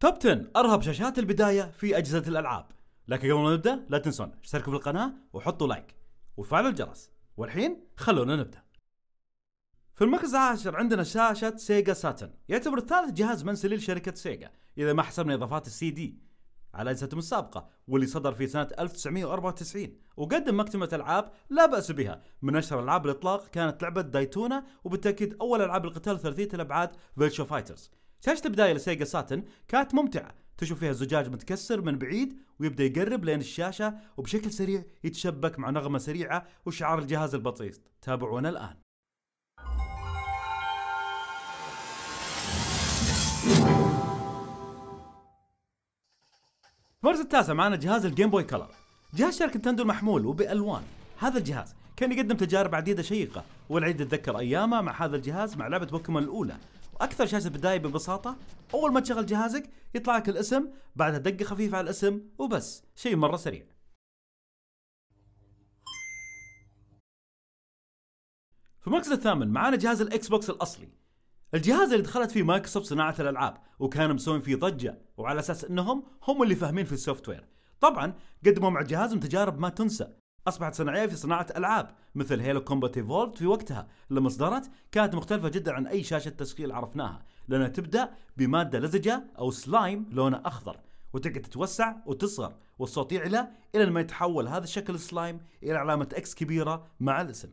توب 10 ارهب شاشات البدايه في اجهزه الالعاب لكن قبل ما نبدا لا تنسون اشتركوا في القناه وحطوا لايك وفعلوا الجرس والحين خلونا نبدا في المركز العاشر عندنا شاشة سيجا ساتن يعتبر ثالث جهاز منزلي لشركة سيجا إذا ما حسبنا إضافات السي دي على أجهزتهم السابقة واللي صدر في سنة 1994 وقدم مكتمة ألعاب لا بأس بها من أشهر ألعاب الإطلاق كانت لعبة دايتونا وبالتأكيد أول ألعاب القتال ثلاثية الأبعاد فيرتشو فايترز شاشة البداية لسيجا ساتن كانت ممتعة تشوف فيها الزجاج متكسر من بعيد ويبدا يقرب لين الشاشة وبشكل سريع يتشبك مع نغمة سريعة وشعار الجهاز البطيس تابعونا الآن المركز التاسع معنا جهاز الجيم بوي كلر جهاز شركة نتندو المحمول وبألوان هذا الجهاز كان يقدم تجارب عديدة شيقة والعيد تذكر أيامه مع هذا الجهاز مع لعبة بوكيمون الأولى اكثر شاشه بدايه ببساطه اول ما تشغل جهازك يطلع لك الاسم بعدها دقه خفيفه على الاسم وبس شيء مره سريع في المركز الثامن معانا جهاز الاكس بوكس الاصلي الجهاز اللي دخلت فيه مايكروسوفت صناعه الالعاب وكانوا مسوين فيه ضجه وعلى اساس انهم هم اللي فاهمين في السوفت وير طبعا قدموا مع جهازهم تجارب ما تنسى أصبحت صناعية في صناعة ألعاب مثل هيلو كومبات ايفولد في وقتها لما صدرت كانت مختلفة جدا عن أي شاشة تشغيل عرفناها لأنها تبدأ بمادة لزجة أو سلايم لونه أخضر وتقعد تتوسع وتصغر والصوت يعلى إلى ما يتحول هذا الشكل السلايم إلى علامة إكس كبيرة مع الاسم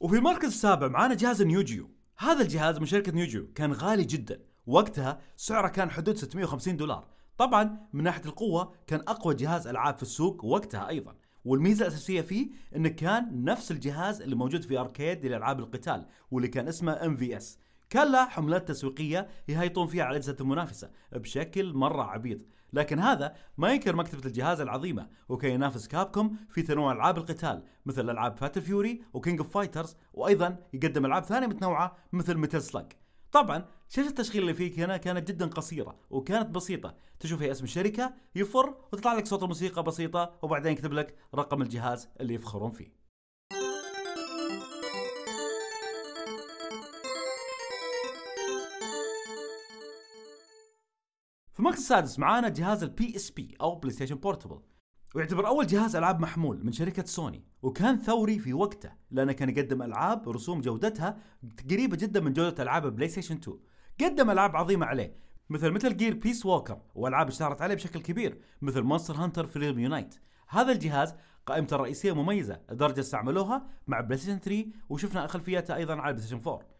وفي المركز السابع معانا جهاز نيوجيو هذا الجهاز من شركه نيوجو كان غالي جدا وقتها سعره كان حدود 650 دولار طبعا من ناحيه القوه كان اقوى جهاز العاب في السوق وقتها ايضا والميزه الاساسيه فيه انه كان نفس الجهاز اللي موجود في اركيد لالعاب القتال واللي كان اسمه MVS كان له حملات تسويقيه يهايطون فيها على أجهزة المنافسه بشكل مره عبيط لكن هذا ما ينكر مكتبة الجهاز العظيمة وكي ينافس كابكوم في تنوع ألعاب القتال مثل ألعاب فاتل فيوري وكينج اوف فايترز وأيضا يقدم ألعاب ثانية متنوعة مثل ميتل سلاك طبعا شاشة التشغيل اللي فيك هنا كانت جدا قصيرة وكانت بسيطة تشوف هي اسم الشركة يفر وتطلع لك صوت الموسيقى بسيطة وبعدين يكتب لك رقم الجهاز اللي يفخرون فيه المركز السادس معانا جهاز البي اس بي او بلاي ستيشن بورتبل ويعتبر اول جهاز العاب محمول من شركه سوني وكان ثوري في وقته لانه كان يقدم العاب رسوم جودتها قريبه جدا من جوده العاب البلاي ستيشن 2 قدم العاب عظيمه عليه مثل مثل جير بيس ووكر والعاب اشتهرت عليه بشكل كبير مثل مونستر هانتر فريم يونايت هذا الجهاز قائمته الرئيسيه مميزه لدرجه استعملوها مع بلاي ستيشن 3 وشفنا خلفياته ايضا على بلاي ستيشن 4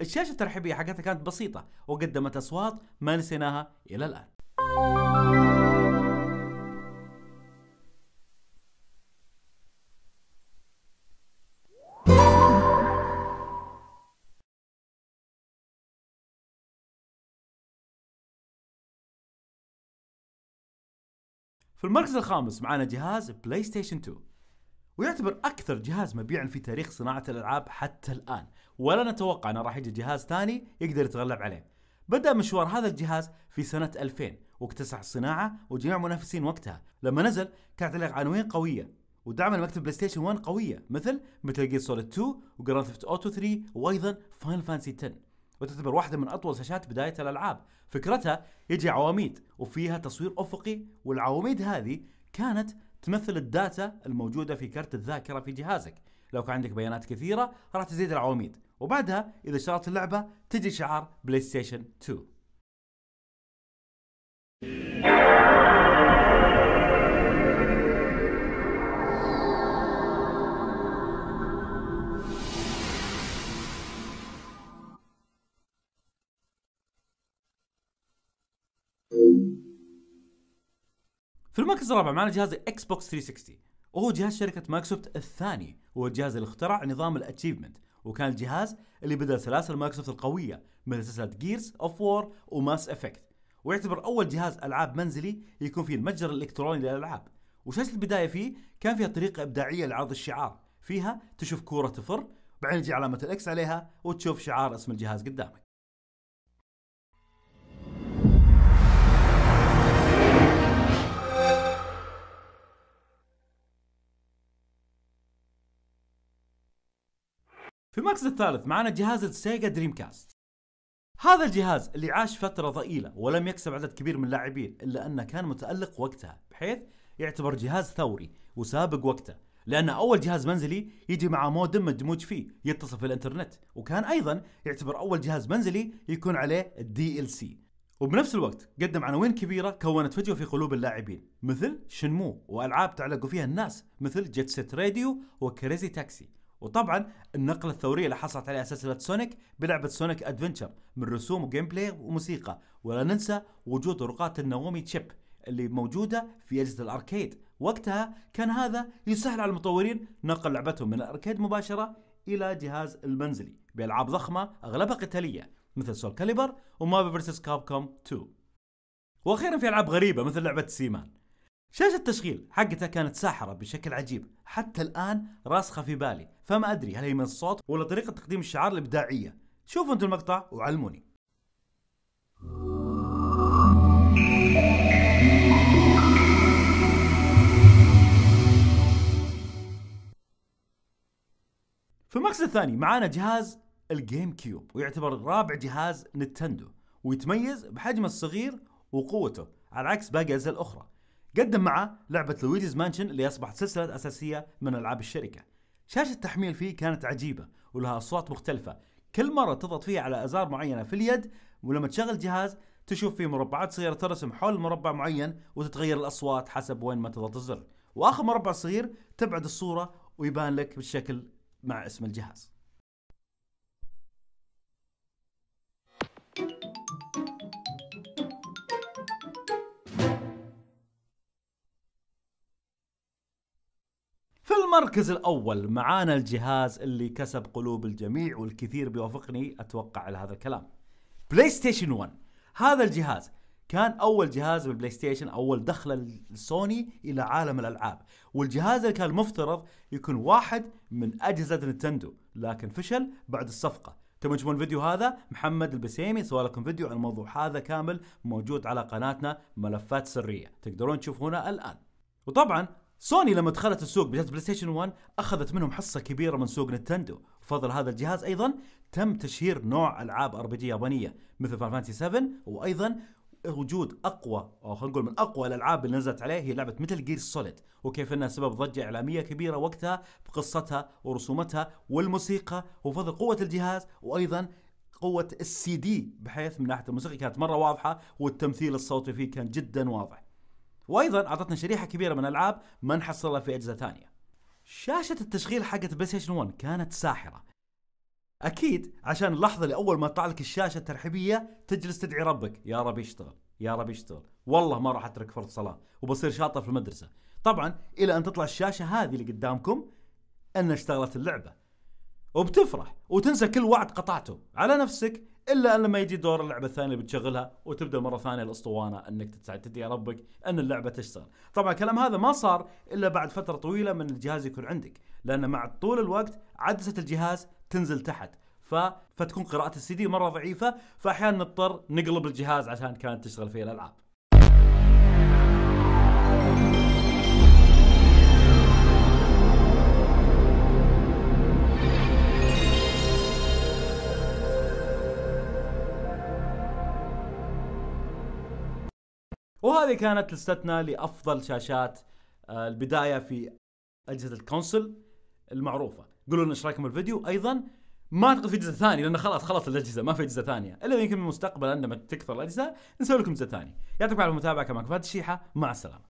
الشاشة الترحيبية حقتها كانت بسيطة وقدمت أصوات ما نسيناها إلى الآن في المركز الخامس معانا جهاز بلاي ستيشن 2 ويعتبر اكثر جهاز مبيعا في تاريخ صناعه الالعاب حتى الان ولا نتوقع انه راح يجي جهاز ثاني يقدر يتغلب عليه بدأ مشوار هذا الجهاز في سنة 2000 واكتسح الصناعة وجميع منافسين وقتها لما نزل كانت له عناوين قوية ودعم المكتب بلاي ستيشن 1 قوية مثل متل جير سوليد 2 وجراند ثيفت اوتو 3 وايضا فاينل فانسي 10 وتعتبر واحدة من أطول شاشات بداية الألعاب فكرتها يجي عواميد وفيها تصوير أفقي والعواميد هذه كانت تمثل الداتا الموجوده في كرت الذاكره في جهازك لو كان عندك بيانات كثيره راح تزيد العواميد وبعدها اذا اشتريت اللعبه تجي شعار بلاي ستيشن 2 Thank you. في المركز الرابع معنا جهاز الاكس بوكس 360 وهو جهاز شركة مايكروسوفت الثاني وهو الجهاز اللي اخترع نظام الاتشيفمنت وكان الجهاز اللي بدأ سلاسل مايكروسوفت القوية مثل سلسلة جيرز اوف وور وماس افكت ويعتبر أول جهاز ألعاب منزلي يكون فيه المتجر الإلكتروني للألعاب وشاشة البداية فيه كان فيها طريقة إبداعية لعرض الشعار فيها تشوف كورة تفر بعدين تجي علامة الإكس عليها وتشوف شعار اسم الجهاز قدامك في المركز الثالث معنا جهاز السيجا دريم كاست هذا الجهاز اللي عاش فترة ضئيلة ولم يكسب عدد كبير من اللاعبين إلا أنه كان متألق وقتها بحيث يعتبر جهاز ثوري وسابق وقته لأن أول جهاز منزلي يجي مع مودم مدموج فيه يتصل في الإنترنت وكان أيضا يعتبر أول جهاز منزلي يكون عليه الدي ال سي وبنفس الوقت قدم عناوين كبيرة كونت فجوة في قلوب اللاعبين مثل شنمو وألعاب تعلقوا فيها الناس مثل جيت سيت راديو وكريزي تاكسي وطبعا النقله الثوريه اللي حصلت عليها سلسله سونيك بلعبه سونيك ادفنتشر من رسوم وجيم بلاي وموسيقى ولا ننسى وجود طرقات النومي تشيب اللي موجوده في اجهزه الاركيد وقتها كان هذا يسهل على المطورين نقل لعبتهم من الاركيد مباشره الى جهاز المنزلي بالعاب ضخمه اغلبها قتاليه مثل سول كاليبر ومارفل فيرسس كوم 2 واخيرا في العاب غريبه مثل لعبه سيمان شاشة التشغيل حقتها كانت ساحرة بشكل عجيب حتى الآن راسخة في بالي فما أدري هل هي من الصوت ولا طريقة تقديم الشعار الإبداعية شوفوا أنتم المقطع وعلموني في المقصد الثاني معانا جهاز الجيم كيوب ويعتبر رابع جهاز نتندو ويتميز بحجمه الصغير وقوته على عكس باقي الاجهزه الاخرى قدم معه لعبة لويجيز مانشن اللي أصبحت سلسلة أساسية من ألعاب الشركة شاشة التحميل فيه كانت عجيبة ولها أصوات مختلفة كل مرة تضغط فيها على أزار معينة في اليد ولما تشغل الجهاز تشوف فيه مربعات صغيرة ترسم حول مربع معين وتتغير الأصوات حسب وين ما تضغط الزر وآخر مربع صغير تبعد الصورة ويبان لك بالشكل مع اسم الجهاز المركز الاول معانا الجهاز اللي كسب قلوب الجميع والكثير بيوافقني اتوقع على هذا الكلام بلاي ستيشن 1 هذا الجهاز كان اول جهاز بالبلاي ستيشن اول دخله لسوني الى عالم الالعاب والجهاز اللي كان المفترض يكون واحد من اجهزه نينتندو لكن فشل بعد الصفقه تم تشوفون الفيديو هذا محمد البسيمي سوى لكم فيديو عن الموضوع هذا كامل موجود على قناتنا ملفات سريه تقدرون تشوفونه الان وطبعا سوني لما دخلت السوق بجهاز بلاي ستيشن 1 اخذت منهم حصه كبيره من سوق نينتندو وفضل هذا الجهاز ايضا تم تشهير نوع العاب ار بي جي يابانيه مثل فان فانتسي 7 وايضا وجود اقوى او خلينا نقول من اقوى الالعاب اللي نزلت عليه هي لعبه متل جير سوليد وكيف انها سبب ضجه اعلاميه كبيره وقتها بقصتها ورسومتها والموسيقى وفضل قوه الجهاز وايضا قوه السي دي بحيث من ناحيه الموسيقى كانت مره واضحه والتمثيل الصوتي فيه كان جدا واضح وايضا اعطتنا شريحه كبيره من العاب ما نحصلها في اجهزه ثانيه شاشه التشغيل حقت بلاي ستيشن 1 كانت ساحره اكيد عشان اللحظه اللي اول ما تطلع لك الشاشه الترحيبيه تجلس تدعي ربك يا رب يشتغل يا رب يشتغل والله ما راح اترك فرض صلاه وبصير شاطر في المدرسه طبعا الى ان تطلع الشاشه هذه اللي قدامكم ان اشتغلت اللعبه وبتفرح وتنسى كل وعد قطعته على نفسك الا ان لما يجي دور اللعبه الثانيه اللي بتشغلها وتبدا مره ثانيه الاسطوانه انك تدعي ربك ان اللعبه تشتغل. طبعا الكلام هذا ما صار الا بعد فتره طويله من الجهاز يكون عندك، لان مع طول الوقت عدسه الجهاز تنزل تحت، ف... فتكون قراءه السي دي مره ضعيفه، فاحيانا نضطر نقلب الجهاز عشان كانت تشتغل فيه الالعاب. وهذه كانت لستنا لافضل شاشات آه، البدايه في اجهزه الكونسل المعروفه قولوا لنا ايش رايكم بالفيديو ايضا ما اعتقد في جزء ثاني لان خلاص خلص الاجهزه ما في اجهزه ثانيه الا يمكن مستقبلا لما تكثر الاجهزه نسوي لكم جزء ثاني يعطيكم على المتابعه كما كفايه الشيحه مع السلامه